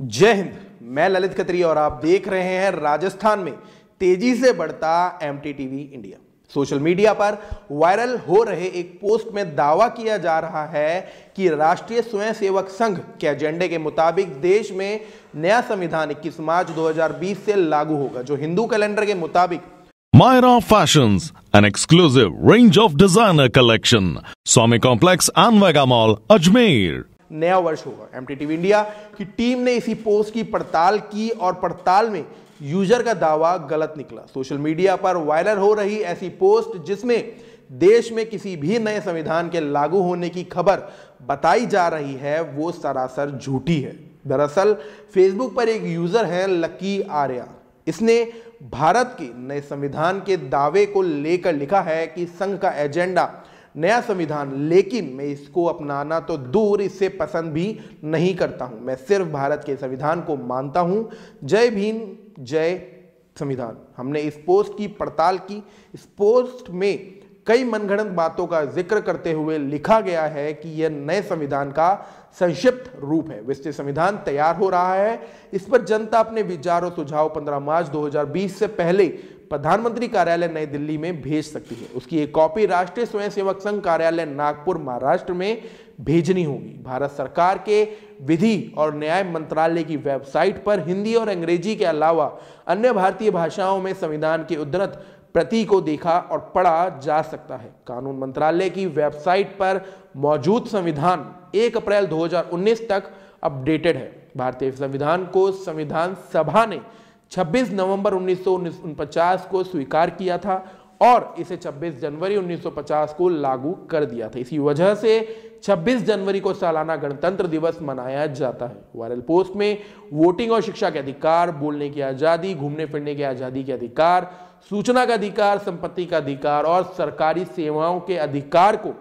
जय हिंद मैं ललित खत्री और आप देख रहे हैं राजस्थान में तेजी से बढ़ता एम इंडिया सोशल मीडिया पर वायरल हो रहे एक पोस्ट में दावा किया जा रहा है कि राष्ट्रीय स्वयंसेवक संघ के एजेंडे के मुताबिक देश में नया संविधान 21 मार्च 2020 से लागू होगा जो हिंदू कैलेंडर के मुताबिक Myra Fashions, an exclusive range of designer collection. Swami Complex and Vega Mall, Ajmer. नया वर्ष होगा एम इंडिया की टीम ने इसी पोस्ट की पड़ताल की और पड़ताल में यूजर का दावा गलत निकला सोशल मीडिया पर वायरल हो रही ऐसी पोस्ट जिसमें देश में किसी भी नए संविधान के लागू होने की खबर बताई जा रही है वो सरासर झूठी है दरअसल फेसबुक पर एक यूजर है लकी आर्या इसने भारत के नए संविधान के दावे को लेकर लिखा है कि संघ का एजेंडा नया संविधान लेकिन मैं इसको अपनाना तो दूर इससे पसंद भी नहीं करता हूं मैं सिर्फ भारत के संविधान को मानता हूं जय भीम जय संविधान हमने इस पोस्ट की पड़ताल की इस पोस्ट में कई मनगढ़ंत बातों का जिक्र करते हुए लिखा गया है कि यह नए संविधान का संक्षिप्त रूप है विस्तृत संविधान तैयार हो रहा है इस पर जनता अपने विचार और सुझाव 15 मार्च 2020 से पहले प्रधानमंत्री कार्यालय नई दिल्ली में भेज सकती है उसकी एक कॉपी राष्ट्रीय स्वयंसेवक संघ कार्यालय नागपुर महाराष्ट्र में भेजनी होगी भारत सरकार के विधि और न्याय मंत्रालय की वेबसाइट पर हिंदी और अंग्रेजी के अलावा अन्य भारतीय भाषाओं में संविधान के उद्धृत प्रति को देखा और पढ़ा जा सकता है कानून मंत्रालय की वेबसाइट पर मौजूद संविधान 1 अप्रैल 2019 तक अपडेटेड है भारतीय संविधान को संविधान सभा ने 26 नवंबर उन्नीस को स्वीकार किया था और इसे 26 जनवरी 1950 को लागू कर दिया था इसी वजह से 26 जनवरी को सालाना गणतंत्र दिवस मनाया जाता है वायरल पोस्ट में वोटिंग और शिक्षा के अधिकार बोलने की आज़ादी घूमने फिरने की आज़ादी के अधिकार सूचना का अधिकार संपत्ति का अधिकार और सरकारी सेवाओं के अधिकार को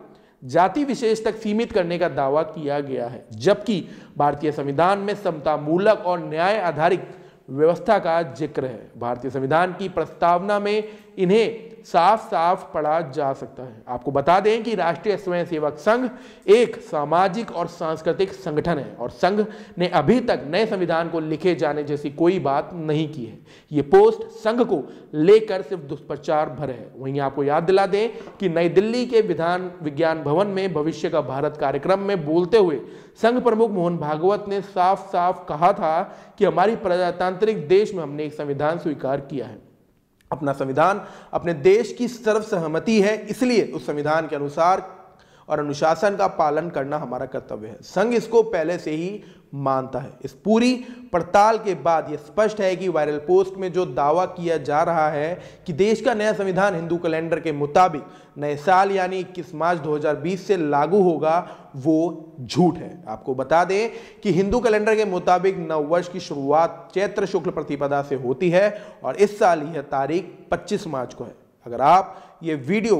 जाति विशेष तक सीमित करने का दावा किया गया है जबकि भारतीय संविधान में समता मूलक और न्याय आधारित व्यवस्था का जिक्र है भारतीय संविधान की प्रस्तावना में इन्हें साफ साफ पढ़ा जा सकता है आपको बता दें कि राष्ट्रीय स्वयंसेवक संघ एक सामाजिक और सांस्कृतिक संगठन है और संघ ने अभी तक नए संविधान को लिखे जाने जैसी कोई बात नहीं की है ये पोस्ट संघ को लेकर सिर्फ दुष्प्रचार भर है वहीं आपको याद दिला दें कि नई दिल्ली के विधान विज्ञान भवन में भविष्य का भारत कार्यक्रम में बोलते हुए संघ प्रमुख मोहन भागवत ने साफ साफ कहा था कि हमारी प्रजातांत्रिक देश में हमने एक संविधान स्वीकार किया है अपना संविधान अपने देश की सर्वसहमति है इसलिए उस संविधान के अनुसार और अनुशासन का पालन करना हमारा कर्तव्य है संघ इसको पहले से ही मानता है इस पूरी पड़ताल के बाद यह स्पष्ट है कि वायरल पोस्ट में जो दावा किया जा रहा है कि देश का नया संविधान हिंदू कैलेंडर के मुताबिक नए साल यानी इक्कीस मार्च 2020 से लागू होगा वो झूठ है आपको बता दें कि हिंदू कैलेंडर के मुताबिक नववर्ष की शुरुआत चैत्र शुक्ल प्रतिपदा से होती है और इस साल यह तारीख 25 मार्च को है अगर आप ये वीडियो